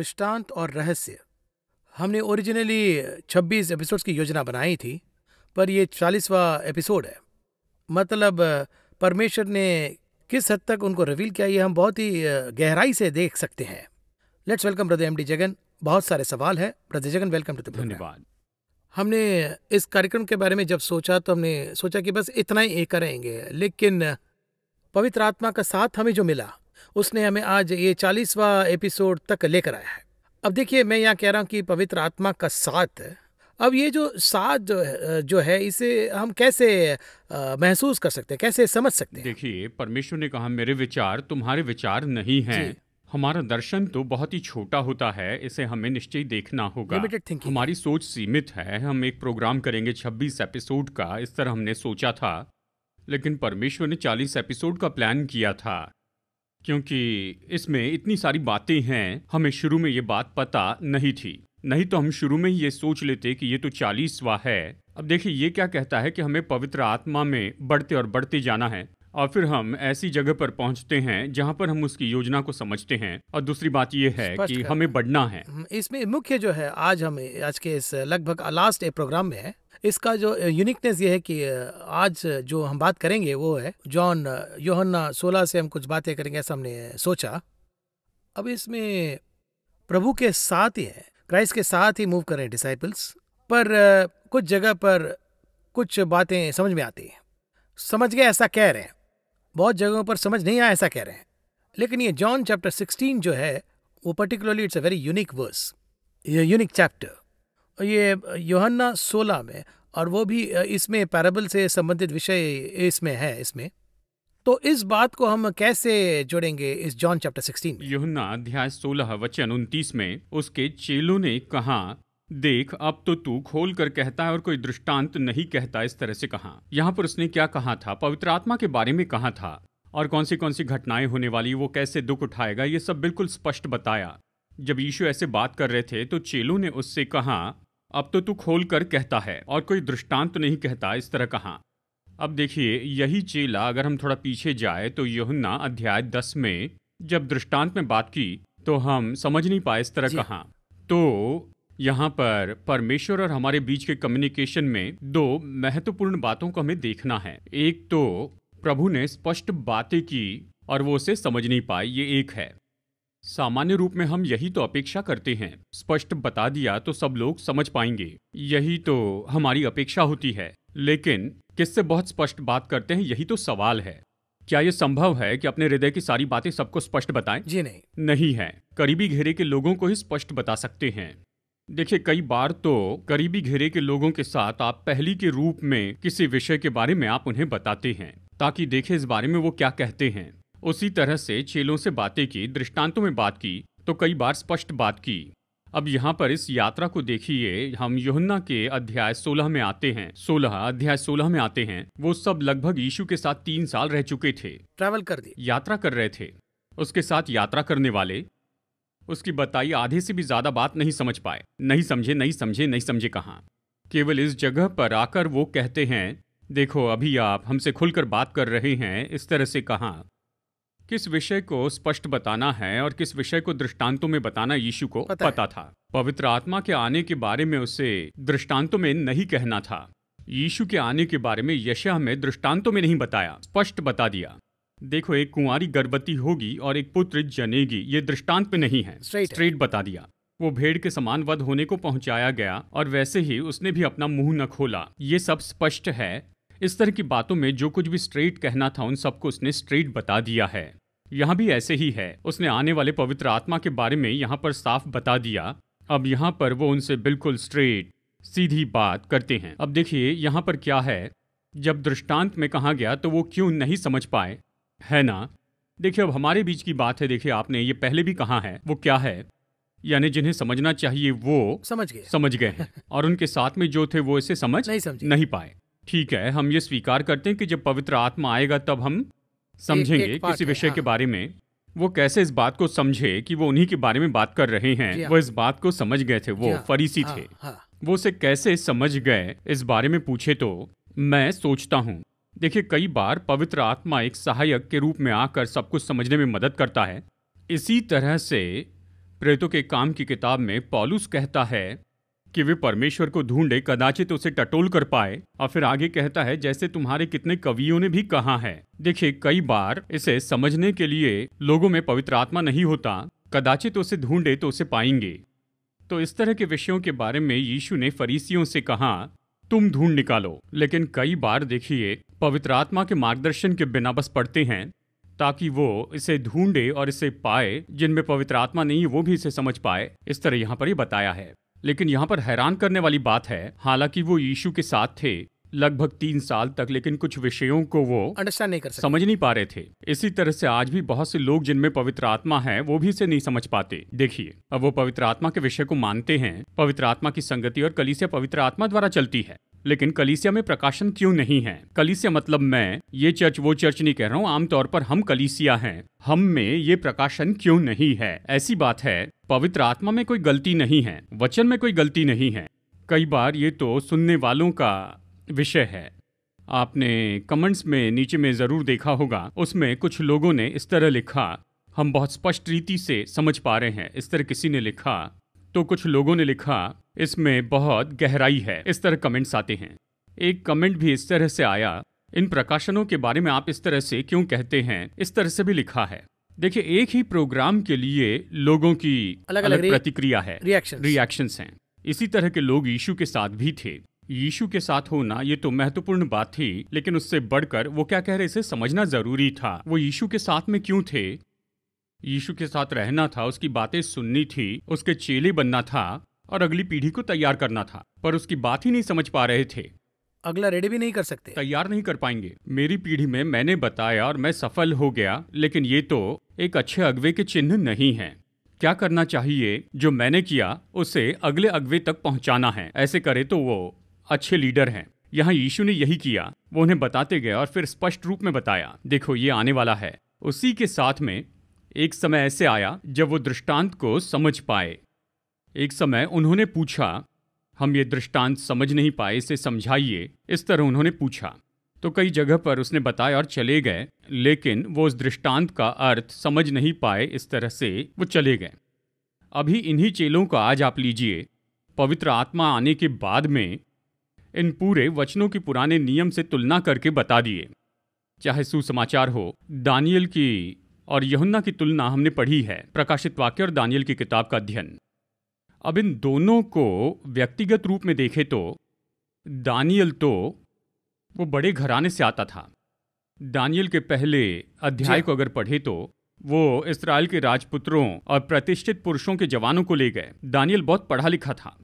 दृष्टांत और रहस्य हमने ओरिजिनली 26 एपिसोड्स की योजना बनाई थी पर यह चालीसवा एपिसोड है मतलब परमेश्वर ने किस हद तक उनको रिवील किया ये हम बहुत ही गहराई से देख सकते हैं let's welcome brother M D Jagan बहुत सारे सवाल हैं ब्रदर जगन वेलकम टू धन्यवाद हमने इस कार्यक्रम के बारे में जब सोचा तो हमने सोचा कि बस इतना ही करेंगे लेकिन पवित्र आत्मा का साथ हमें जो मिला उसने हमें आज ये चालीसवा एपिसोड तक लेकर आया है अब देखिए मैं यहाँ कह रहा हूँ कि पवित्र आत्मा का साथ अब ये जो साथ जो जो है इसे हम कैसे महसूस कर सकते हैं कैसे समझ सकते हैं देखिए परमेश्वर ने कहा मेरे विचार तुम्हारे विचार नहीं हैं हमारा दर्शन तो बहुत ही छोटा होता है इसे हमें निश्चय देखना होगा हमारी सोच सीमित है हम एक प्रोग्राम करेंगे 26 एपिसोड का इस तरह हमने सोचा था लेकिन परमेश्वर ने 40 एपिसोड का प्लान किया था क्योंकि इसमें इतनी सारी बातें हैं हमें शुरू में ये बात पता नहीं थी नहीं तो हम शुरू में ही ये सोच लेते कि ये तो चालीसवा है अब देखिए ये क्या कहता है कि हमें पवित्र आत्मा में बढ़ते और बढ़ते जाना है और फिर हम ऐसी जगह पर पहुंचते हैं जहां पर हम उसकी योजना को समझते हैं और दूसरी बात ये है कि हमें बढ़ना है इसमें मुख्य जो है आज हम आज के इस लगभग लास्ट प्रोग्राम में है इसका जो यूनिकनेस ये है कि आज जो हम बात करेंगे वो है जॉन योहन्ना सोलह से हम कुछ बातें करेंगे ऐसा हमने सोचा अब इसमें प्रभु के साथ ही है क्राइस्ट के साथ ही मूव करें डिसाइपल्स पर कुछ जगह पर कुछ बातें समझ में आती हैं समझ गए ऐसा कह रहे हैं बहुत जगहों पर समझ नहीं आया ऐसा कह रहे हैं लेकिन ये जॉन चैप्टर सिक्सटीन जो है वो particularly it's a very unique verse unique chapter ये योहन्ना सोलह में और वो भी इसमें पैराबल से संबंधित विषय इसमें है इसमें तो इस बात को हम कैसे जोड़ेंगे इस जॉन चैप्टर सिक्सटीन योहन्ना अध्याय सोलह वचन 29 में उसके चेलों ने कहा देख अब तो तू खोल कर कहता है और कोई दृष्टांत नहीं कहता इस तरह से कहा यहाँ पर उसने क्या कहा था पवित्र आत्मा के बारे में कहा था और कौन सी कौन सी घटनाएं होने वाली वो कैसे दुख उठाएगा ये सब बिल्कुल स्पष्ट बताया जब यीशु ऐसे बात कर रहे थे तो चेलों ने उससे कहा अब तो तू खोल कर कहता है और कोई दृष्टांत तो नहीं कहता इस तरह कहा अब देखिए यही चेला अगर हम थोड़ा पीछे जाए तो यहुन्ना अध्याय दस में जब दृष्टांत में बात की तो हम समझ नहीं पाए इस तरह कहा तो यहाँ पर परमेश्वर और हमारे बीच के कम्युनिकेशन में दो महत्वपूर्ण बातों को हमें देखना है एक तो प्रभु ने स्पष्ट बातें की और वो उसे समझ नहीं पाए ये एक है सामान्य रूप में हम यही तो अपेक्षा करते हैं स्पष्ट बता दिया तो सब लोग समझ पाएंगे यही तो हमारी अपेक्षा होती है लेकिन किससे बहुत स्पष्ट बात करते हैं यही तो सवाल है क्या यह संभव है कि अपने हृदय की सारी बातें सबको स्पष्ट बताएं? जी नहीं नहीं है करीबी घेरे के लोगों को ही स्पष्ट बता सकते हैं देखिए कई बार तो करीबी घेरे के लोगों के साथ आप पहली के रूप में किसी विषय के बारे में आप उन्हें बताते हैं ताकि देखें इस बारे में वो क्या कहते हैं उसी तरह से चेलों से बातें की दृष्टांतों में बात की तो कई बार स्पष्ट बात की अब यहाँ पर इस यात्रा को देखिए हम योहन्ना के अध्याय 16 में आते हैं 16 अध्याय 16 में आते हैं वो सब लगभग यीशु के साथ तीन साल रह चुके थे ट्रैवल कर दिए यात्रा कर रहे थे उसके साथ यात्रा करने वाले उसकी बताई आधे से भी ज्यादा बात नहीं समझ पाए नहीं समझे नहीं समझे नहीं समझे कहाँ केवल इस जगह पर आकर वो कहते हैं देखो अभी आप हमसे खुलकर बात कर रहे हैं इस तरह से कहा किस विषय को स्पष्ट बताना है और किस विषय को दृष्टांतों में बताना यीशु को पता, पता था पवित्र आत्मा के आने के बारे में उसे दृष्टांतों में नहीं कहना था यीशु के आने के बारे में यशा हमें दृष्टांतों में नहीं बताया स्पष्ट बता दिया देखो एक कुंवारी गर्भवती होगी और एक पुत्र जनेगी ये दृष्टांत में नहीं है स्ट्रेट बता दिया वो भेड़ के समान वध होने को पहुंचाया गया और वैसे ही उसने भी अपना मुंह न खोला ये सब स्पष्ट है इस तरह की बातों में जो कुछ भी स्ट्रेट कहना था उन सबको उसने स्ट्रेट बता दिया है यहाँ भी ऐसे ही है उसने आने वाले पवित्र आत्मा के बारे में यहाँ पर साफ बता दिया अब यहाँ पर वो उनसे बिल्कुल स्ट्रेट सीधी बात करते हैं अब देखिए यहाँ पर क्या है जब दृष्टांत में कहा गया तो वो क्यों नहीं समझ पाए है ना देखिए अब हमारे बीच की बात है देखिए आपने ये पहले भी कहा है वो क्या है यानी जिन्हें समझना चाहिए वो समझ गए समझ गए हैं और उनके साथ में जो थे वो इसे समझ नहीं समझ नहीं पाए ठीक है हम ये स्वीकार करते हैं कि जब पवित्र आत्मा आएगा तब हम समझेंगे किसी विषय हाँ। के बारे में वो कैसे इस बात को समझे कि वो उन्हीं के बारे में बात कर रहे हैं हाँ। वो इस बात को समझ गए थे वो हाँ। फरीसी हाँ, थे वो उसे कैसे समझ गए इस बारे में पूछे तो मैं सोचता हूँ देखिए कई बार पवित्र आत्मा एक सहायक के रूप में आकर सब कुछ समझने में मदद करता है इसी तरह से प्रेतों के काम की किताब में पॉलुस कहता है कि वे परमेश्वर को ढूंढे कदाचित उसे टटोल कर पाए और फिर आगे कहता है जैसे तुम्हारे कितने कवियों ने भी कहा है देखिए कई बार इसे समझने के लिए लोगों में पवित्र आत्मा नहीं होता कदाचित उसे ढूंढे तो उसे पाएंगे तो इस तरह के विषयों के बारे में यीशु ने फरीसियों से कहा तुम ढूंढ निकालो लेकिन कई बार देखिए पवित्र आत्मा के मार्गदर्शन के बिना बस पढ़ते हैं ताकि वो इसे ढूंढे और इसे पाए जिनमें पवित्र आत्मा नहीं वो भी इसे समझ पाए इस तरह यहाँ पर ही बताया है लेकिन यहाँ पर हैरान करने वाली बात है हालांकि वो यीशु के साथ थे लगभग तीन साल तक लेकिन कुछ विषयों को वो अंडरस्टैंड नहीं कर सकते समझ नहीं पा रहे थे इसी तरह से आज भी बहुत से लोग जिनमें पवित्र आत्मा है वो भी इसे नहीं समझ पाते देखिए अब वो पवित्र आत्मा के विषय को मानते हैं पवित्र आत्मा की संगति और कलीसिया पवित्र आत्मा द्वारा चलती है लेकिन कलीसिया में प्रकाशन क्यों नहीं है कलीसिया मतलब मैं ये चर्च वो चर्च नहीं कह रहा हूँ आमतौर पर हम कलीसिया हैं हम में ये प्रकाशन क्यों नहीं है ऐसी बात है पवित्र आत्मा में कोई गलती नहीं है वचन में कोई गलती नहीं है कई बार ये तो सुनने वालों का विषय है आपने कमेंट्स में नीचे में ज़रूर देखा होगा उसमें कुछ लोगों ने इस तरह लिखा हम बहुत स्पष्ट रीति से समझ पा रहे हैं इस तरह किसी ने लिखा तो कुछ लोगों ने लिखा इसमें बहुत गहराई है इस तरह कमेंट्स आते हैं एक कमेंट भी इस तरह से आया इन प्रकाशनों के बारे में आप इस तरह से क्यों कहते हैं इस तरह से भी लिखा है देखिए एक ही प्रोग्राम के लिए लोगों की अलग अलग, अलग प्रतिक्रिया है रिएक्शन हैं इसी तरह के लोग यीशु के साथ भी थे यीशु के साथ होना ये तो महत्वपूर्ण बात थी लेकिन उससे बढ़कर वो क्या कह रहे इसे समझना जरूरी था वो यीशु के साथ में क्यों थे यीशु के साथ रहना था उसकी बातें सुननी थी उसके चेले बनना था और अगली पीढ़ी को तैयार करना था पर उसकी बात ही नहीं समझ पा रहे थे अगला रेडी भी नहीं कर सकते तैयार नहीं कर पाएंगे मेरी पीढ़ी में मैंने बताया और मैं सफल हो गया लेकिन ये तो एक अच्छे अगवे के चिन्ह नहीं है क्या करना चाहिए जो मैंने किया उसे अगले अगवे तक पहुंचाना है ऐसे करे तो वो अच्छे लीडर हैं यहाँ यीशु ने यही किया वो उन्हें बताते गए और फिर स्पष्ट रूप में बताया देखो ये आने वाला है उसी के साथ में एक समय ऐसे आया जब वो दृष्टांत को समझ पाए एक समय उन्होंने पूछा हम ये दृष्टांत समझ नहीं पाए इसे समझाइए इस तरह उन्होंने पूछा तो कई जगह पर उसने बताया और चले गए लेकिन वो उस दृष्टांत का अर्थ समझ नहीं पाए इस तरह से वो चले गए अभी इन्हीं चेलों का आज आप लीजिए पवित्र आत्मा आने के बाद में इन पूरे वचनों की पुराने नियम से तुलना करके बता दिए चाहे सुसमाचार हो दानियल की और यहुन्ना की तुलना हमने पढ़ी है प्रकाशित वाक्य और दानियल की किताब का अध्ययन अब इन दोनों को व्यक्तिगत रूप में देखें तो दानियल तो वो बड़े घराने से आता था दानियल के पहले अध्याय को अगर पढ़े तो वो इसराइल के राजपुत्रों और प्रतिष्ठित पुरुषों के जवानों को ले गए दानियल बहुत पढ़ा लिखा था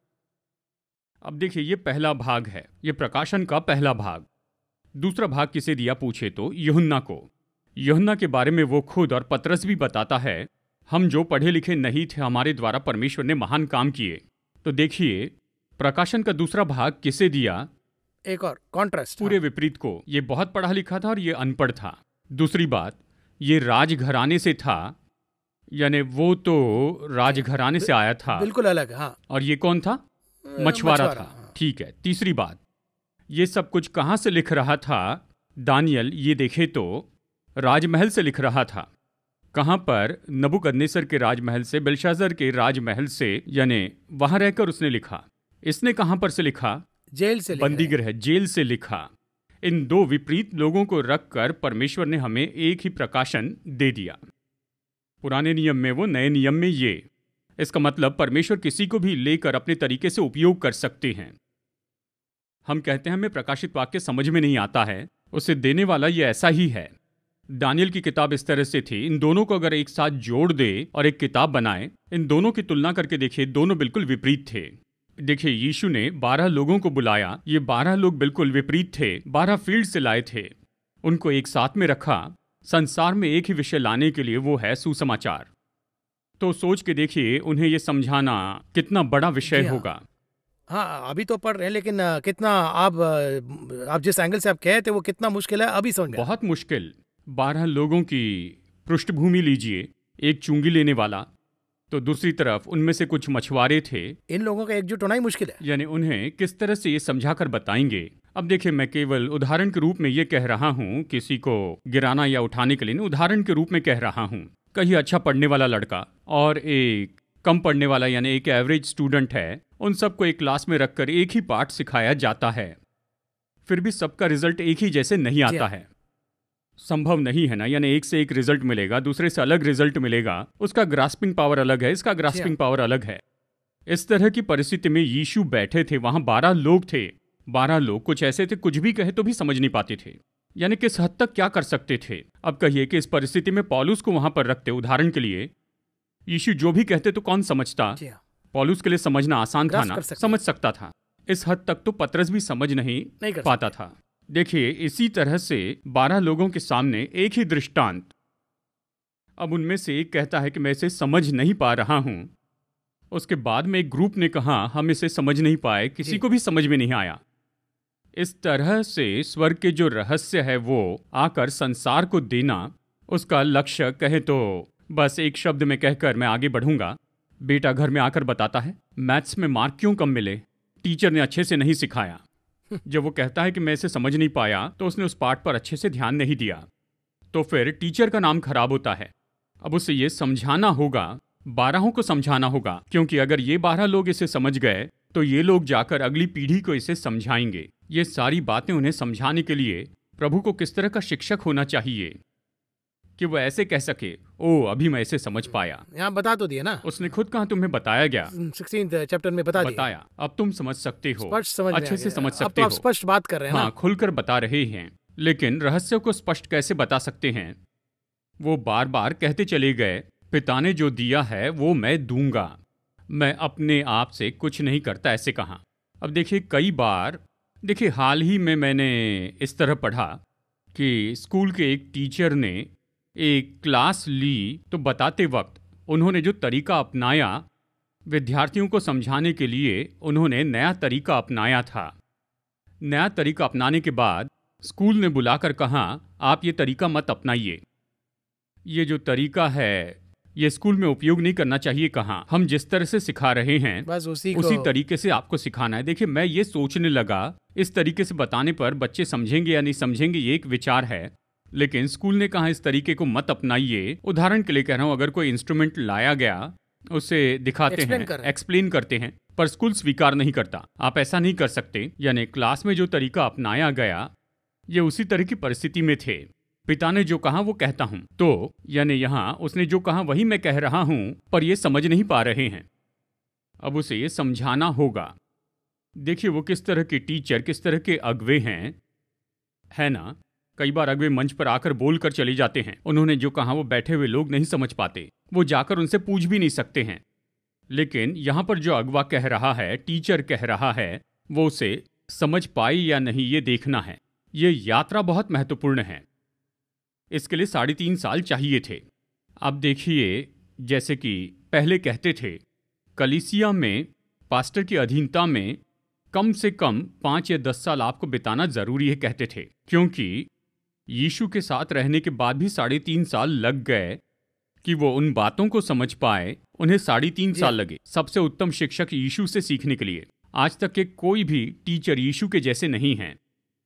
अब देखिए ये पहला भाग है ये प्रकाशन का पहला भाग दूसरा भाग किसे दिया पूछे तो यहुन्ना को यहुन्ना के बारे में वो खुद और पतरस भी बताता है हम जो पढ़े लिखे नहीं थे हमारे द्वारा परमेश्वर ने महान काम किए तो देखिए प्रकाशन का दूसरा भाग किसे दिया एक और कॉन्ट्रास्ट पूरे विपरीत को ये बहुत पढ़ा लिखा था और ये अनपढ़ था दूसरी बात ये राजघराने से था यानी वो तो राजघराने से आया था बिल्कुल अलग हाँ और ये कौन था मछुआरा था हाँ। ठीक है तीसरी बात ये सब कुछ कहाँ से लिख रहा था दानियल ये देखे तो राजमहल से लिख रहा था कहाँ पर नबुकदनेसर के राजमहल से बेलशाजर के राजमहल से यानी वहां रहकर उसने लिखा इसने कहाँ पर से लिखा जेल से बंदीगृह जेल से लिखा इन दो विपरीत लोगों को रखकर परमेश्वर ने हमें एक ही प्रकाशन दे दिया पुराने नियम में वो नए नियम में ये इसका मतलब परमेश्वर किसी को भी लेकर अपने तरीके से उपयोग कर सकते हैं हम कहते हैं हमें प्रकाशित वाक्य समझ में नहीं आता है उसे देने वाला ये ऐसा ही है डानियल की किताब इस तरह से थी इन दोनों को अगर एक साथ जोड़ दे और एक किताब बनाए इन दोनों की तुलना करके देखिए दोनों बिल्कुल विपरीत थे देखिए यीशु ने बारह लोगों को बुलाया ये बारह लोग बिल्कुल विपरीत थे बारह फील्ड से लाए थे उनको एक साथ में रखा संसार में एक ही विषय लाने के लिए वो है सुसमाचार तो सोच के देखिए उन्हें ये समझाना कितना बड़ा विषय हाँ। होगा हाँ अभी तो पढ़ रहे हैं लेकिन कितना आप आप जिस एंगल से आप कहे थे वो कितना मुश्किल है अभी समझ बहुत मुश्किल बारह लोगों की पृष्ठभूमि लीजिए एक चुंगी लेने वाला तो दूसरी तरफ उनमें से कुछ मछुआरे थे इन लोगों का एकजुट होना ही मुश्किल है यानी उन्हें किस तरह से ये समझा कर बताएंगे अब देखिए मैं केवल उदाहरण के रूप में ये कह रहा हूँ किसी को गिराना या उठाने के लिए उदाहरण के रूप में कह रहा हूँ कहीं अच्छा पढ़ने वाला लड़का और एक कम पढ़ने वाला यानी एक एवरेज स्टूडेंट है उन सबको एक क्लास में रखकर एक ही पाठ सिखाया जाता है फिर भी सबका रिजल्ट एक ही जैसे नहीं आता हाँ। है संभव नहीं है ना यानी एक से एक रिजल्ट मिलेगा दूसरे से अलग रिजल्ट मिलेगा उसका ग्रास्पिंग पावर अलग है इसका ग्रास्पिंग हाँ। पावर अलग है इस तरह की परिस्थिति में यीशु बैठे थे वहां बारह लोग थे बारह लोग कुछ ऐसे थे कुछ भी कहे तो भी समझ नहीं पाते थे यानी किस हद तक क्या कर सकते थे अब कहिए कि इस परिस्थिति में पॉलुस को वहां पर रखते उदाहरण के लिए यीशु जो भी कहते तो कौन समझता हाँ। पॉलुस के लिए समझना आसान था ना समझ सकता था इस हद तक तो पत्रस भी समझ नहीं, नहीं पाता था देखिए इसी तरह से बारह लोगों के सामने एक ही दृष्टांत अब उनमें से एक कहता है कि मैं इसे समझ नहीं पा रहा हूं उसके बाद में एक ग्रुप ने कहा हम इसे समझ नहीं पाए किसी को भी समझ में नहीं आया इस तरह से स्वर्ग के जो रहस्य है वो आकर संसार को देना उसका लक्ष्य कहे तो बस एक शब्द में कहकर मैं आगे बढ़ूंगा बेटा घर में आकर बताता है मैथ्स में मार्क क्यों कम मिले टीचर ने अच्छे से नहीं सिखाया जब वो कहता है कि मैं इसे समझ नहीं पाया तो उसने उस पार्ट पर अच्छे से ध्यान नहीं दिया तो फिर टीचर का नाम खराब होता है अब उसे ये समझाना होगा बारहों को समझाना होगा क्योंकि अगर ये बारह लोग इसे समझ गए तो ये लोग जाकर अगली पीढ़ी को इसे समझाएंगे ये सारी बातें उन्हें समझाने के लिए प्रभु को किस तरह का शिक्षक होना चाहिए कि वो ऐसे कह सके ओ अभी मैं ऐसे समझ पाया यहाँ बता तो दिया ना उसने खुद कहा तुम्हें बताया गया चैप्टर uh, में बता बताया अब तुम समझ सकते हो समझ अच्छे से समझ सकते तो हो स्पष्ट बात कर रहे हैं हाँ खुलकर बता रहे हैं लेकिन रहस्य को स्पष्ट कैसे बता सकते हैं वो बार बार कहते चले गए पिता ने जो दिया है वो मैं दूंगा मैं अपने आप से कुछ नहीं करता ऐसे कहा अब देखिए कई बार देखिए हाल ही में मैंने इस तरह पढ़ा कि स्कूल के एक टीचर ने एक क्लास ली तो बताते वक्त उन्होंने जो तरीका अपनाया विद्यार्थियों को समझाने के लिए उन्होंने नया तरीका अपनाया था नया तरीका अपनाने के बाद स्कूल ने बुलाकर कहा आप ये तरीका मत अपनाइए ये जो तरीका है ये स्कूल में उपयोग नहीं करना चाहिए कहाँ हम जिस तरह से सिखा रहे हैं बस उसी उसी तरीके से आपको सिखाना है देखिए मैं ये सोचने लगा इस तरीके से बताने पर बच्चे समझेंगे या नहीं समझेंगे ये एक विचार है लेकिन स्कूल ने कहा इस तरीके को मत अपनाइए उदाहरण के लिए कह रहा हूँ अगर कोई इंस्ट्रूमेंट लाया गया उसे दिखाते हैं एक्सप्लेन करते हैं पर स्कूल स्वीकार नहीं करता आप ऐसा नहीं कर सकते यानी क्लास में जो तरीका अपनाया गया ये उसी तरह की परिस्थिति में थे पिता ने जो कहा वो कहता हूं तो यानी यहां उसने जो कहा वही मैं कह रहा हूं पर ये समझ नहीं पा रहे हैं अब उसे ये समझाना होगा देखिए वो किस तरह के टीचर किस तरह के अगवे हैं है ना कई बार अगवे मंच पर आकर बोल कर चले जाते हैं उन्होंने जो कहा वो बैठे हुए लोग नहीं समझ पाते वो जाकर उनसे पूछ भी नहीं सकते हैं लेकिन यहाँ पर जो अगवा कह रहा है टीचर कह रहा है वो उसे समझ पाए या नहीं ये देखना है ये यात्रा बहुत महत्वपूर्ण है इसके लिए साढ़े तीन साल चाहिए थे अब देखिए जैसे कि पहले कहते थे कलिसिया में पास्टर की अधीनता में कम से कम पाँच या दस साल आपको बिताना जरूरी है कहते थे क्योंकि यीशु के साथ रहने के बाद भी साढ़े तीन साल लग गए कि वो उन बातों को समझ पाए उन्हें साढ़े तीन साल लगे सबसे उत्तम शिक्षक यीशु से सीखने के लिए आज तक के कोई भी टीचर यीशु के जैसे नहीं हैं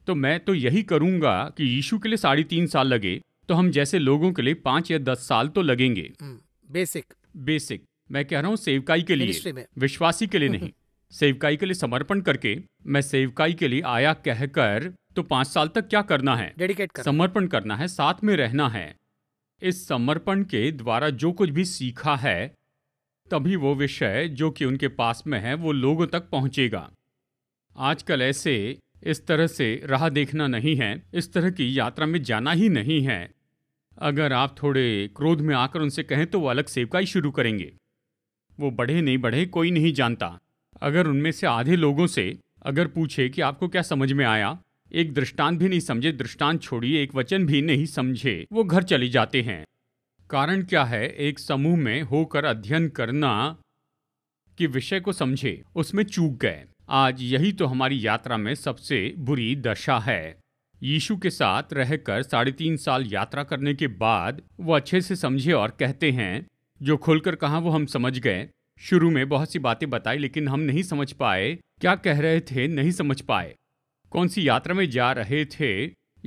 तो मैं तो यही करूंगा कि यीशु के लिए साढ़े तीन साल लगे तो हम जैसे लोगों के लिए पांच या दस साल तो लगेंगे हम्म, बेसिक बेसिक मैं कह रहा हूँ सेवकाई के लिए विश्वासी के लिए नहीं सेवकाई के लिए समर्पण करके मैं सेवकाई के लिए आया कहकर तो पांच साल तक क्या करना है डेडिकेट कर समर्पण करना है साथ में रहना है इस समर्पण के द्वारा जो कुछ भी सीखा है तभी वो विषय जो कि उनके पास में है वो लोगों तक पहुंचेगा आजकल ऐसे इस तरह से राह देखना नहीं है इस तरह की यात्रा में जाना ही नहीं है अगर आप थोड़े क्रोध में आकर उनसे कहें तो वो अलग सेवकाई शुरू करेंगे वो बढ़े नहीं बढ़े कोई नहीं जानता अगर उनमें से आधे लोगों से अगर पूछे कि आपको क्या समझ में आया एक दृष्टांत भी नहीं समझे दृष्टांत छोड़िए एक वचन भी नहीं समझे वो घर चले जाते हैं कारण क्या है एक समूह में होकर अध्ययन करना कि विषय को समझे उसमें चूक गए आज यही तो हमारी यात्रा में सबसे बुरी दशा है यीशु के साथ रहकर साढ़े तीन साल यात्रा करने के बाद वो अच्छे से समझे और कहते हैं जो खुलकर कहा वो हम समझ गए शुरू में बहुत सी बातें बताई लेकिन हम नहीं समझ पाए क्या कह रहे थे नहीं समझ पाए कौन सी यात्रा में जा रहे थे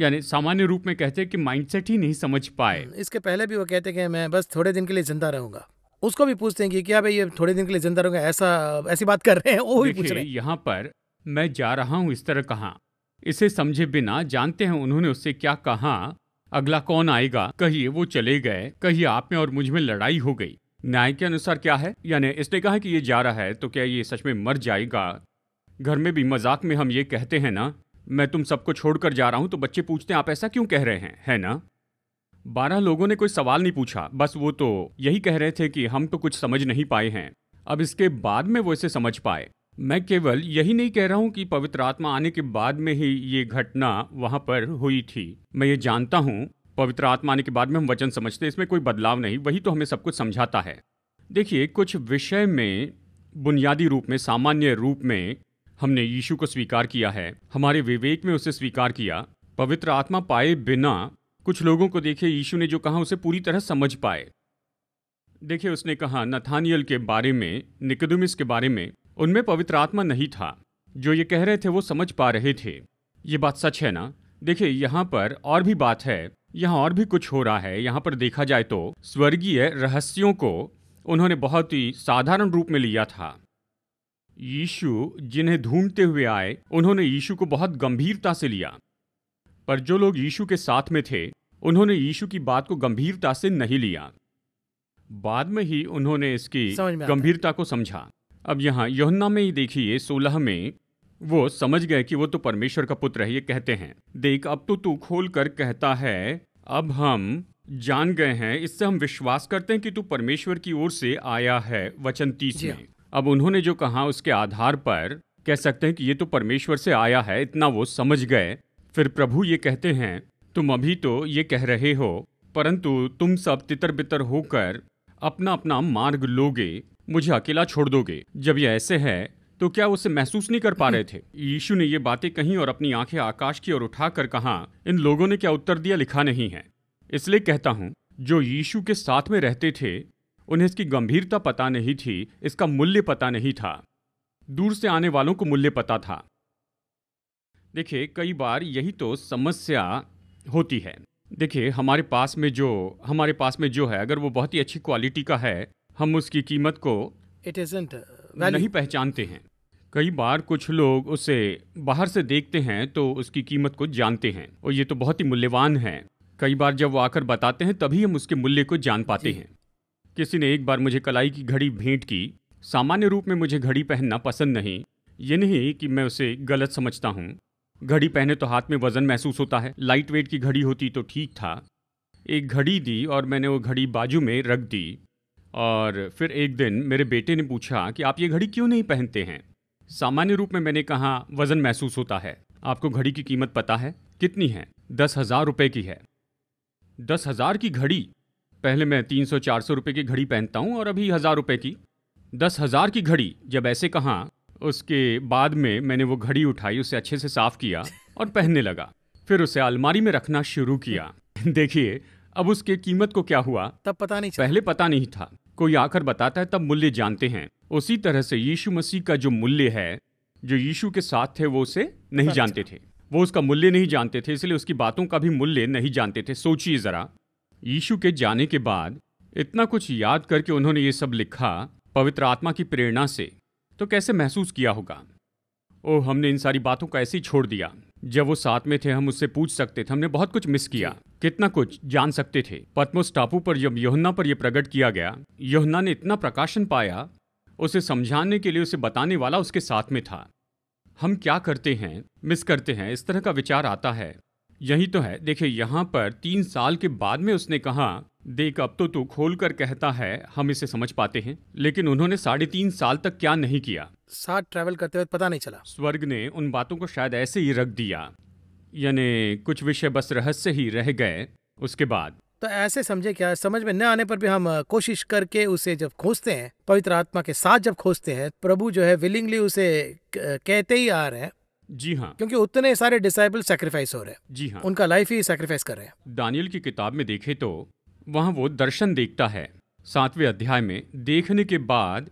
यानी सामान्य रूप में कहते कि माइंडसेट ही नहीं समझ पाए हम्म, इसके पहले भी वो कहते कि मैं बस थोड़े दिन के लिए जिंदा रहूंगा उसको भी पूछते हैं कि क्या भाई ये थोड़े दिन के लिए जिंदा रहूंगा ऐसा ऐसी बात कर रहे हैं वो भी पूछ रहे हैं यहाँ पर मैं जा रहा हूँ इस तरह कहा इसे समझे बिना जानते हैं उन्होंने उससे क्या कहा अगला कौन आएगा कहिए वो चले गए कहिए आप में और मुझ में लड़ाई हो गई न्याय के अनुसार क्या है यानी इसने कहा कि ये जा रहा है तो क्या ये सच में मर जाएगा घर में भी मजाक में हम ये कहते हैं ना मैं तुम सबको छोड़कर जा रहा हूं तो बच्चे पूछते हैं आप ऐसा क्यों कह रहे हैं है ना बारह लोगों ने कोई सवाल नहीं पूछा बस वो तो यही कह रहे थे कि हम तो कुछ समझ नहीं पाए हैं अब इसके बाद में वो इसे समझ पाए मैं केवल यही नहीं कह रहा हूं कि पवित्र आत्मा आने के बाद में ही ये घटना वहां पर हुई थी मैं ये जानता हूं पवित्र आत्मा आने के बाद में हम वचन समझते हैं इसमें कोई बदलाव नहीं वही तो हमें सब कुछ समझाता है देखिए कुछ विषय में बुनियादी रूप में सामान्य रूप में हमने यीशु को स्वीकार किया है हमारे विवेक में उसे स्वीकार किया पवित्र आत्मा पाए बिना कुछ लोगों को देखिए यीशु ने जो कहा उसे पूरी तरह समझ पाए देखिए उसने कहा नथानियल के बारे में निकदुमिस के बारे में उनमें पवित्र आत्मा नहीं था जो ये कह रहे थे वो समझ पा रहे थे ये बात सच है ना देखिए यहाँ पर और भी बात है यहाँ और भी कुछ हो रहा है यहाँ पर देखा जाए तो स्वर्गीय रहस्यों को उन्होंने बहुत ही साधारण रूप में लिया था यीशु जिन्हें ढूंढते हुए आए उन्होंने यीशु को बहुत गंभीरता से लिया पर जो लोग यीशु के साथ में थे उन्होंने यीशु की बात को गंभीरता से नहीं लिया बाद में ही उन्होंने इसकी गंभीरता को समझा अब यहाँ योहन्ना में ही देखिए सोलह में वो समझ गए कि वो तो परमेश्वर का पुत्र है ये कहते हैं देख अब तो तू खोल कर कहता है अब हम जान गए हैं इससे हम विश्वास करते हैं कि तू परमेश्वर की ओर से आया है वचन तीस में हाँ। अब उन्होंने जो कहा उसके आधार पर कह सकते हैं कि ये तो परमेश्वर से आया है इतना वो समझ गए फिर प्रभु ये कहते हैं तुम अभी तो ये कह रहे हो परंतु तुम सब तितर बितर होकर अपना अपना मार्ग लोगे मुझे अकेला छोड़ दोगे जब ये ऐसे है तो क्या उसे महसूस नहीं कर पा रहे थे यीशु ने ये बातें कहीं और अपनी आंखें आकाश की ओर उठाकर कहा इन लोगों ने क्या उत्तर दिया लिखा नहीं है इसलिए कहता हूं जो यीशु के साथ में रहते थे उन्हें इसकी गंभीरता पता नहीं थी इसका मूल्य पता नहीं था दूर से आने वालों को मूल्य पता था देखिए कई बार यही तो समस्या होती है देखिए हमारे पास में जो हमारे पास में जो है अगर वो बहुत ही अच्छी क्वालिटी का है हम उसकी कीमत को इट इज नहीं पहचानते हैं कई बार कुछ लोग उसे बाहर से देखते हैं तो उसकी कीमत को जानते हैं और ये तो बहुत ही मूल्यवान है कई बार जब वो आकर बताते हैं तभी हम उसके मूल्य को जान पाते हैं किसी ने एक बार मुझे कलाई की घड़ी भेंट की सामान्य रूप में मुझे घड़ी पहनना पसंद नहीं ये नहीं कि मैं उसे गलत समझता हूँ घड़ी पहने तो हाथ में वजन महसूस होता है लाइट वेट की घड़ी होती तो ठीक था एक घड़ी दी और मैंने वो घड़ी बाजू में रख दी और फिर एक दिन मेरे बेटे ने पूछा कि आप ये घड़ी क्यों नहीं पहनते हैं सामान्य रूप में मैंने कहा वज़न महसूस होता है आपको घड़ी की कीमत पता है कितनी है दस हज़ार रुपये की है दस हज़ार की घड़ी पहले मैं तीन सौ चार सौ रुपये की घड़ी पहनता हूँ और अभी हज़ार रुपये की दस हज़ार की घड़ी जब ऐसे कहा उसके बाद में मैंने वो घड़ी उठाई उसे अच्छे से साफ किया और पहनने लगा फिर उसे अलमारी में रखना शुरू किया देखिए अब उसके कीमत को क्या हुआ तब पता नहीं पहले पता नहीं था कोई आकर बताता है तब मूल्य जानते हैं उसी तरह से यीशु मसीह का जो मूल्य है जो यीशु के साथ थे वो उसे नहीं अच्छा। जानते थे वो उसका मूल्य नहीं जानते थे इसलिए उसकी बातों का भी मूल्य नहीं जानते थे सोचिए ज़रा यीशु के जाने के बाद इतना कुछ याद करके उन्होंने ये सब लिखा पवित्र आत्मा की प्रेरणा से तो कैसे महसूस किया होगा ओह हमने इन सारी बातों को ऐसे ही छोड़ दिया जब वो साथ में थे हम उससे पूछ सकते थे हमने बहुत कुछ मिस किया कितना कुछ जान सकते थे पतमोस टापू पर जब योहन्ना पर यह प्रकट किया गया योहन्ना ने इतना प्रकाशन पाया उसे समझाने के लिए उसे बताने वाला उसके साथ में था हम क्या करते हैं मिस करते हैं इस तरह का विचार आता है यही तो है देखिए यहाँ पर तीन साल के बाद में उसने कहा देख अब तो तू खोल कर कहता है हम इसे समझ पाते हैं लेकिन उन्होंने साढ़े तीन साल तक क्या नहीं किया साथ ट्रैवल करते हुए पता नहीं चला स्वर्ग ने उन बातों को शायद ऐसे ही रख दिया यानी कुछ विषय बस रहस्य ही रह गए उसके बाद तो ऐसे समझे क्या समझ में न आने पर भी हम कोशिश करके उसे जब खोजते हैं पवित्र आत्मा के साथ जब खोजते हैं प्रभु जो है विलिंगली उसे कहते ही आ रहे हैं जी हाँ क्योंकि उतने सारे डिसाइबल सेक्रीफाइस हो रहे हैं जी हाँ उनका लाइफ ही सेक्रीफाइस कर रहे हैं दानियल की किताब में देखे तो वहाँ वो दर्शन देखता है सातवें अध्याय में देखने के बाद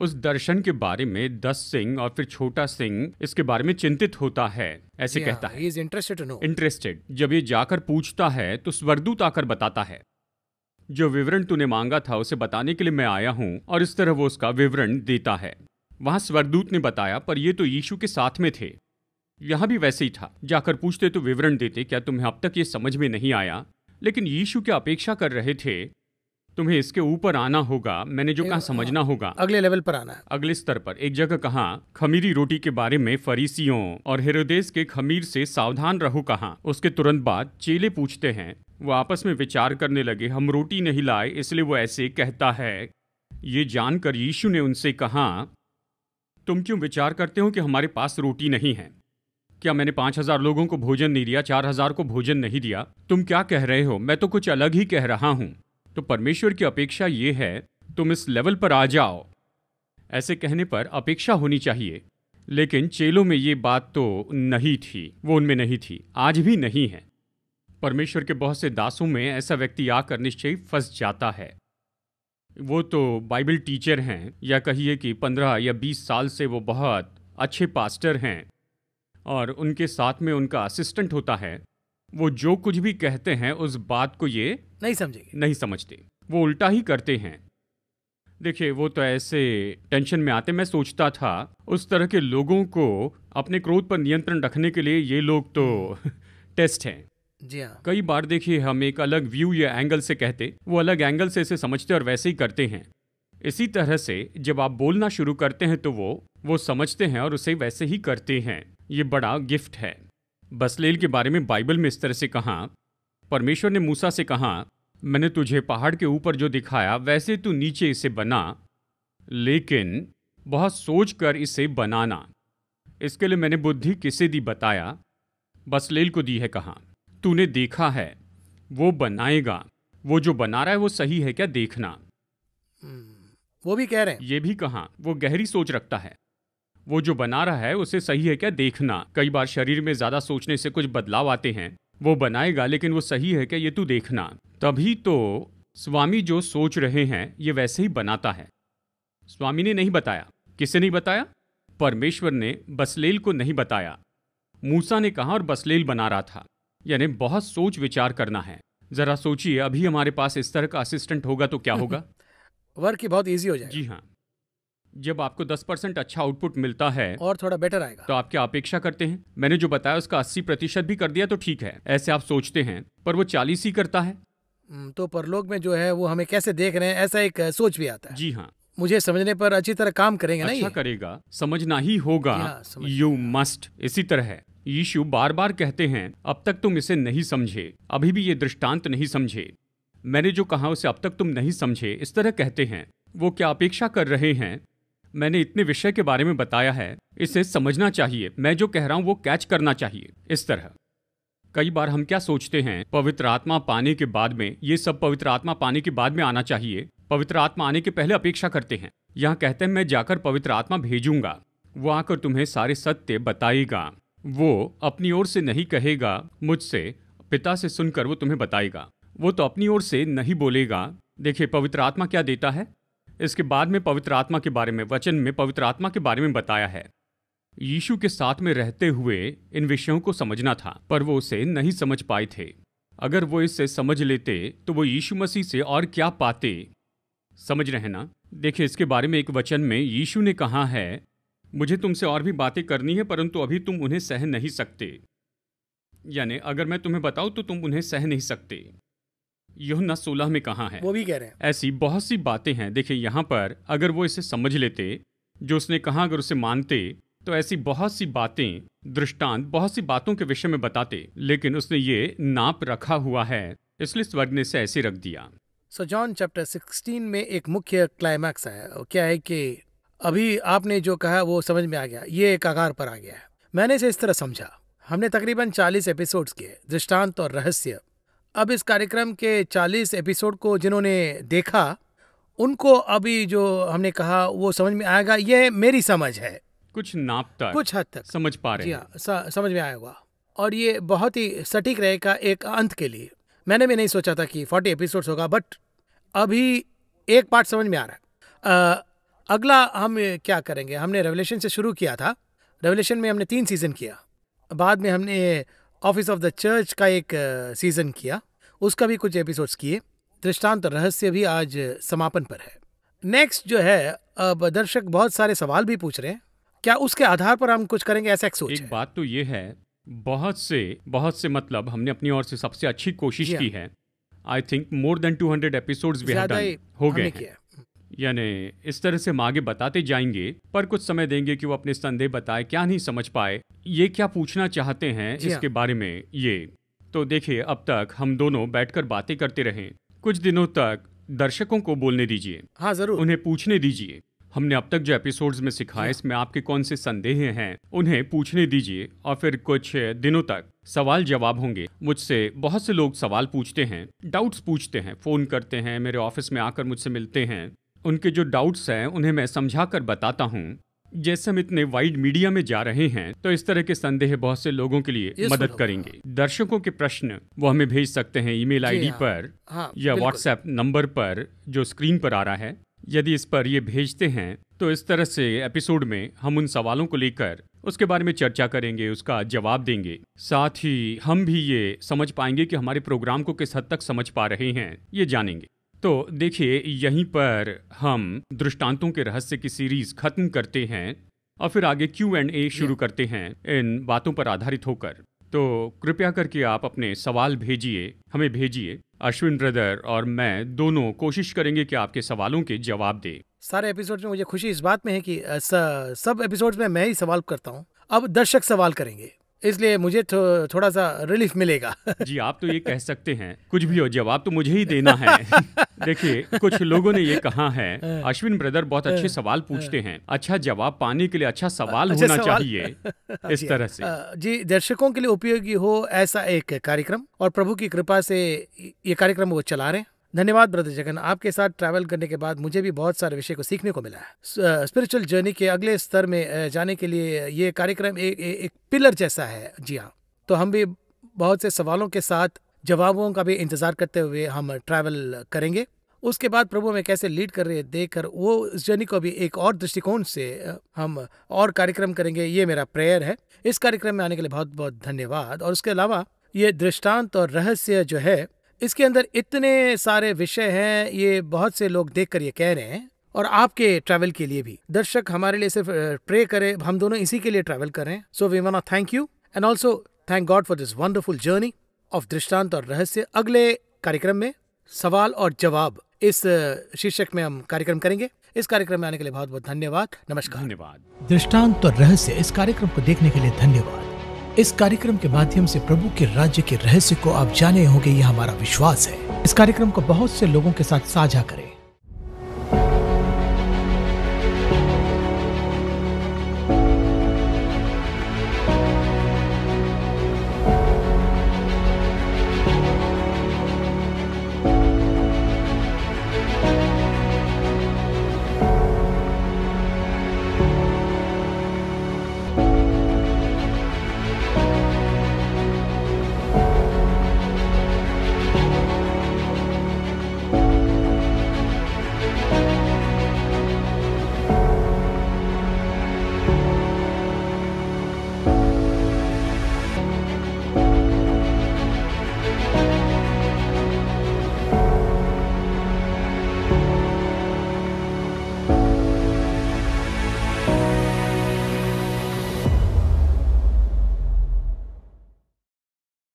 उस दर्शन के बारे में दस सिंह और फिर छोटा सिंह इसके बारे में चिंतित होता है ऐसे yeah, कहता है इंटरेस्टेड जब ये जाकर पूछता है तो स्वरदूत आकर बताता है जो विवरण तूने मांगा था उसे बताने के लिए मैं आया हूँ और इस तरह वो उसका विवरण देता है वहां स्वरदूत ने बताया पर ये तो यीशु के साथ में थे यहां भी वैसे ही था जाकर पूछते तो विवरण देते क्या तुम्हें अब तक ये समझ में नहीं आया लेकिन यीशु क्या अपेक्षा कर रहे थे तुम्हें इसके ऊपर आना होगा मैंने जो कहा समझना हाँ, होगा अगले लेवल पर आना है अगले स्तर पर एक जगह कहा खमीरी रोटी के बारे में फरीसियों और हिरोदेश के खमीर से सावधान रहो कहा उसके तुरंत बाद चेले पूछते हैं वो आपस में विचार करने लगे हम रोटी नहीं लाए इसलिए वो ऐसे कहता है ये जानकर यीशु ने उनसे कहा तुम क्यों विचार करते हो कि हमारे पास रोटी नहीं है क्या मैंने पांच हजार लोगों को भोजन नहीं दिया चार हजार को भोजन नहीं दिया तुम क्या कह रहे हो मैं तो कुछ अलग ही कह रहा हूँ तो परमेश्वर की अपेक्षा ये है तुम इस लेवल पर आ जाओ ऐसे कहने पर अपेक्षा होनी चाहिए लेकिन चेलों में ये बात तो नहीं थी वो उनमें नहीं थी आज भी नहीं है परमेश्वर के बहुत से दासों में ऐसा व्यक्ति आकर निश्चय फंस जाता है वो तो बाइबल टीचर हैं या कहिए कि पंद्रह या बीस साल से वो बहुत अच्छे पास्टर हैं और उनके साथ में उनका असिस्टेंट होता है वो जो कुछ भी कहते हैं उस बात को ये नहीं समझेंगे नहीं समझते वो उल्टा ही करते हैं देखिए वो तो ऐसे टेंशन में आते मैं सोचता था उस तरह के लोगों को अपने क्रोध पर नियंत्रण रखने के लिए ये लोग तो टेस्ट हैं जी हाँ कई बार देखिए हम एक अलग व्यू या एंगल से कहते वो अलग एंगल से इसे समझते और वैसे ही करते हैं इसी तरह से जब आप बोलना शुरू करते हैं तो वो वो समझते हैं और उसे वैसे ही करते हैं ये बड़ा गिफ्ट है बसलेल के बारे में बाइबल में इस तरह से कहा परमेश्वर ने मूसा से कहा मैंने तुझे पहाड़ के ऊपर जो दिखाया वैसे तू नीचे इसे बना लेकिन बहुत सोच कर इसे बनाना इसके लिए मैंने बुद्धि किसे दी बताया बसलेल को दी है कहा तूने देखा है वो बनाएगा वो जो बना रहा है वो सही है क्या देखना हम्म, वो भी कह रहे हैं ये भी कहा वो गहरी सोच रखता है वो जो बना रहा है उसे सही है क्या देखना कई बार शरीर में ज्यादा सोचने से कुछ बदलाव आते हैं वो बनाएगा लेकिन वो सही है क्या ये तू देखना तभी तो स्वामी जो सोच रहे हैं ये वैसे ही बनाता है स्वामी ने नहीं बताया किसे नहीं बताया परमेश्वर ने बसलेल को नहीं बताया मूसा ने कहा और बसलेल बना रहा था यानी बहुत सोच विचार करना है जरा सोचिए अभी हमारे पास इस तरह का असिस्टेंट होगा तो क्या होगा वर्क ही बहुत ईजी हो जाएगी जी हाँ जब आपको 10 परसेंट अच्छा आउटपुट मिलता है और थोड़ा बेटर आएगा तो आप क्या अपेक्षा करते हैं मैंने जो बताया उसका अस्सी प्रतिशत भी कर दिया तो ठीक है ऐसे आप सोचते हैं पर वो चालीस ही करता है हम्म, तो परलोक में जो है वो हमें कैसे देख रहे हैं ऐसा एक सोच भी आता है जी हाँ मुझे समझने पर अच्छी तरह काम करेंगे अच्छा ना करेगा समझना ही होगा यू हाँ, मस्ट इसी तरह है यीशु बार बार कहते हैं अब तक तुम इसे नहीं समझे अभी भी ये दृष्टांत नहीं समझे मैंने जो कहा उसे अब तक तुम नहीं समझे इस तरह कहते हैं वो क्या अपेक्षा कर रहे हैं मैंने इतने विषय के बारे में बताया है इसे समझना चाहिए मैं जो कह रहा हूँ वो कैच करना चाहिए इस तरह कई बार हम क्या सोचते हैं पवित्र आत्मा पाने के बाद में ये सब पवित्र आत्मा पाने के बाद में आना चाहिए पवित्र आत्मा आने के पहले अपेक्षा करते हैं यहाँ कहते हैं मैं जाकर पवित्र आत्मा भेजूंगा वो आकर तुम्हें सारे सत्य बताएगा वो अपनी ओर से नहीं कहेगा मुझसे पिता से सुनकर वो तुम्हें बताएगा वो तो अपनी ओर से नहीं बोलेगा देखिए पवित्र आत्मा क्या देता है इसके बाद में पवित्र आत्मा के बारे में वचन में पवित्र आत्मा के बारे में बताया है यीशु के साथ में रहते हुए इन विषयों को समझना था पर वो उसे नहीं समझ पाए थे अगर वो इससे समझ लेते तो वो यीशु मसीह से और क्या पाते समझ रहे ना देखिए इसके बारे में एक वचन में यीशु ने कहा है मुझे तुमसे और भी बातें करनी है परंतु अभी तुम उन्हें सह नहीं सकते यानी अगर मैं तुम्हें बताऊं तो तुम उन्हें सह नहीं सकते योहन्ना सोलह में कहा है वो भी कह रहे हैं ऐसी बहुत सी बातें हैं देखिए यहाँ पर अगर वो इसे समझ लेते जो उसने कहा अगर उसे मानते तो ऐसी बहुत सी बातें दृष्टांत बहुत सी बातों के विषय में बताते लेकिन उसने ये नाप रखा हुआ है इसलिए स्वर्ग ने इसे ऐसे रख दिया सो जॉन चैप्टर सिक्सटीन में एक मुख्य क्लाइमैक्स है क्या है कि अभी आपने जो कहा वो समझ में आ गया ये एक आकार पर आ गया है मैंने इसे इस तरह समझा हमने तकरीबन 40 एपिसोड्स किए दृष्टांत और रहस्य अब इस कार्यक्रम के 40 एपिसोड को जिन्होंने देखा उनको अभी जो हमने कहा वो समझ में आएगा ये मेरी समझ है कुछ नाप तक कुछ हद तक समझ पा रहे हैं हाँ, समझ में आएगा और ये बहुत ही सटीक रहेगा एक अंत के लिए मैंने भी नहीं सोचा था कि फोर्टी एपिसोड्स होगा बट अभी एक पार्ट समझ में आ रहा है आ, अगला हम क्या करेंगे हमने रेवलेशन से शुरू किया था रेवलेशन में हमने तीन सीज़न किया बाद में हमने ऑफिस ऑफ द चर्च का एक सीजन किया उसका भी कुछ एपिसोड्स किए दृष्टांत रहस्य भी आज समापन पर है नेक्स्ट जो है अब दर्शक बहुत सारे सवाल भी पूछ रहे हैं क्या उसके आधार पर हम कुछ करेंगे ऐसा एक सोच एक है? बात तो ये है बहुत से बहुत से मतलब हमने अपनी ओर से सबसे अच्छी कोशिश की है I think more than two hundred episode हो गए हैं यानी इस तरह से मागे बताते जाएंगे पर कुछ समय देंगे कि वो अपने संदेह बताए क्या नहीं समझ पाए ये क्या पूछना चाहते हैं इसके हाँ। बारे में ये तो देखिए अब तक हम दोनों बैठकर बातें करते रहे कुछ दिनों तक दर्शकों को बोलने दीजिए हाँ जरूर उन्हें पूछने दीजिए हमने अब तक जो एपिसोड्स में सिखाए हाँ। इसमें आपके कौन से संदेह हैं उन्हें पूछने दीजिए और फिर कुछ दिनों तक सवाल जवाब होंगे मुझसे बहुत से लोग सवाल पूछते हैं डाउट्स पूछते हैं फ़ोन करते हैं मेरे ऑफिस में आकर मुझसे मिलते हैं उनके जो डाउट्स हैं उन्हें मैं समझा कर बताता हूँ जैसे हम इतने वाइड मीडिया में जा रहे हैं तो इस तरह के संदेह बहुत से लोगों के लिए मदद करेंगे दर्शकों के प्रश्न वो हमें भेज सकते हैं ईमेल आईडी हाँ, पर हाँ, या व्हाट्सएप नंबर पर जो स्क्रीन पर आ रहा है यदि इस पर ये भेजते हैं तो इस तरह से एपिसोड में हम उन सवालों को लेकर उसके बारे में चर्चा करेंगे उसका जवाब देंगे साथ ही हम भी ये समझ पाएंगे कि हमारे प्रोग्राम को किस हद तक समझ पा रहे हैं ये जानेंगे तो देखिए यहीं पर हम दृष्टांतों के रहस्य की सीरीज खत्म करते हैं और फिर आगे क्यू एंड ए शुरू करते हैं इन बातों पर आधारित होकर तो कृपया करके आप अपने सवाल भेजिए हमें भेजिए अश्विन ब्रदर और मैं दोनों कोशिश करेंगे कि आपके सवालों के जवाब दे सारे एपिसोड में मुझे खुशी इस बात में है कि सब एपिसोड में मैं ही सवाल करता हूँ अब दर्शक सवाल करेंगे इसलिए मुझे थो, थोड़ा सा रिलीफ मिलेगा जी आप तो ये कह सकते हैं कुछ भी हो जवाब तो मुझे ही देना है देखिए कुछ लोगों ने ये कहा है हाँ। अश्विन ब्रदर बहुत अच्छे हाँ। सवाल पूछते हाँ। हैं अच्छा जवाब पाने के लिए अच्छा सवाल अच्छा होना सवाल। चाहिए इस तरह से जी दर्शकों के लिए उपयोगी हो ऐसा एक कार्यक्रम और प्रभु की कृपा से ये कार्यक्रम वो चला रहे हैं धन्यवाद ब्रदर जगन आपके साथ ट्रैवल करने के बाद मुझे भी बहुत सारे विषय को सीखने को मिला है स्पिरिचुअल जर्नी के अगले स्तर में जाने के लिए ये कार्यक्रम एक, एक, एक पिलर जैसा है जी हाँ तो हम भी बहुत से सवालों के साथ जवाबों का भी इंतज़ार करते हुए हम ट्रैवल करेंगे उसके बाद प्रभु हमें कैसे लीड कर रहे हैं देख कर वो इस जर्नी को भी एक और दृष्टिकोण से हम और कार्यक्रम करेंगे ये मेरा प्रेयर है इस कार्यक्रम में आने के लिए बहुत बहुत धन्यवाद और उसके अलावा ये दृष्टांत और रहस्य जो है इसके अंदर इतने सारे विषय हैं ये बहुत से लोग देख कर ये कह रहे हैं और आपके ट्रैवल के लिए भी दर्शक हमारे लिए सिर्फ प्रे करें हम दोनों इसी के लिए ट्रैवल कर रहे हैं so we want thank you and also thank God for this wonderful journey of दृष्टांत और रहस्य अगले कार्यक्रम में सवाल और जवाब इस शीर्षक में हम कार्यक्रम करेंगे इस कार्यक्रम में आने के लिए बहुत बहुत धन्यवाद नमस्कार धन्यवाद दृष्टांत और रहस्य इस कार्यक्रम को देखने के लिए धन्यवाद इस कार्यक्रम के माध्यम से प्रभु के राज्य के रहस्य को आप जाने होंगे यह हमारा विश्वास है इस कार्यक्रम को बहुत से लोगों के साथ साझा करें